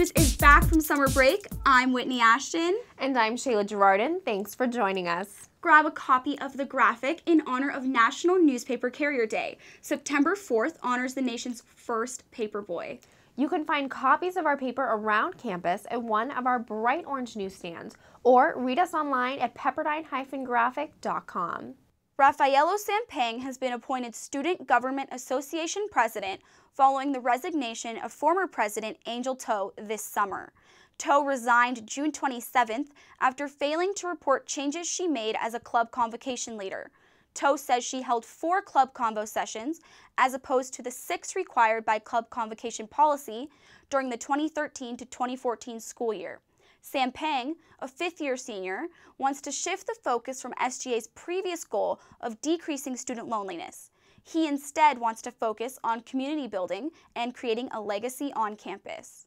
News is back from summer break. I'm Whitney Ashton. And I'm Shayla Gerardin. Thanks for joining us. Grab a copy of the graphic in honor of National Newspaper Carrier Day. September 4th honors the nation's first paperboy. You can find copies of our paper around campus at one of our bright orange newsstands or read us online at pepperdine-graphic.com. Raffaello Sampang has been appointed Student Government Association President following the resignation of former President Angel Toh this summer. Toh resigned June 27th after failing to report changes she made as a club convocation leader. Toh says she held four club convo sessions, as opposed to the six required by club convocation policy, during the 2013 to 2014 school year. Sam Peng, a fifth year senior, wants to shift the focus from SGA's previous goal of decreasing student loneliness. He instead wants to focus on community building and creating a legacy on campus.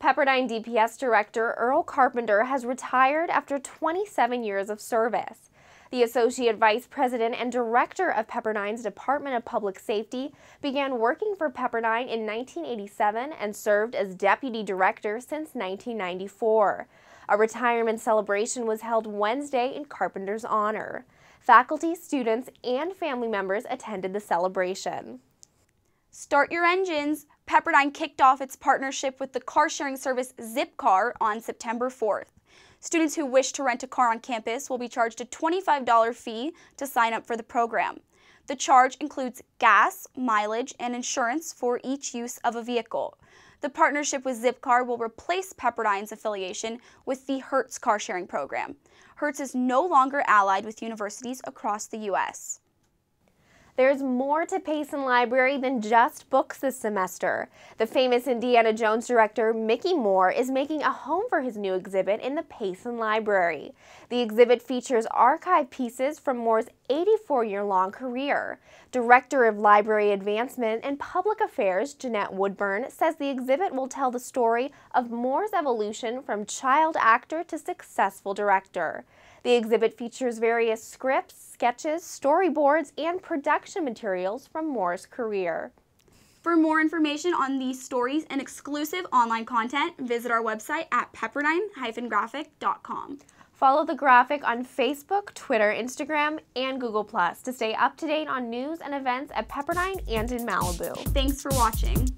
Pepperdine DPS Director Earl Carpenter has retired after 27 years of service. The Associate Vice President and Director of Pepperdine's Department of Public Safety began working for Pepperdine in 1987 and served as Deputy Director since 1994. A retirement celebration was held Wednesday in Carpenter's honor. Faculty, students, and family members attended the celebration. Start your engines! Pepperdine kicked off its partnership with the car sharing service Zipcar on September 4th. Students who wish to rent a car on campus will be charged a $25 fee to sign up for the program. The charge includes gas, mileage, and insurance for each use of a vehicle. The partnership with Zipcar will replace Pepperdine's affiliation with the Hertz car sharing program. Hertz is no longer allied with universities across the U.S. There's more to Payson Library than just books this semester. The famous Indiana Jones director Mickey Moore is making a home for his new exhibit in the Payson Library. The exhibit features archive pieces from Moore's 84 year long career. Director of Library Advancement and Public Affairs Jeanette Woodburn says the exhibit will tell the story of Moore's evolution from child actor to successful director. The exhibit features various scripts, sketches, storyboards, and production materials from Moore's career. For more information on these stories and exclusive online content, visit our website at pepperdine-graphic.com. Follow The Graphic on Facebook, Twitter, Instagram, and Google Plus to stay up to date on news and events at Pepperdine and in Malibu. Thanks for watching.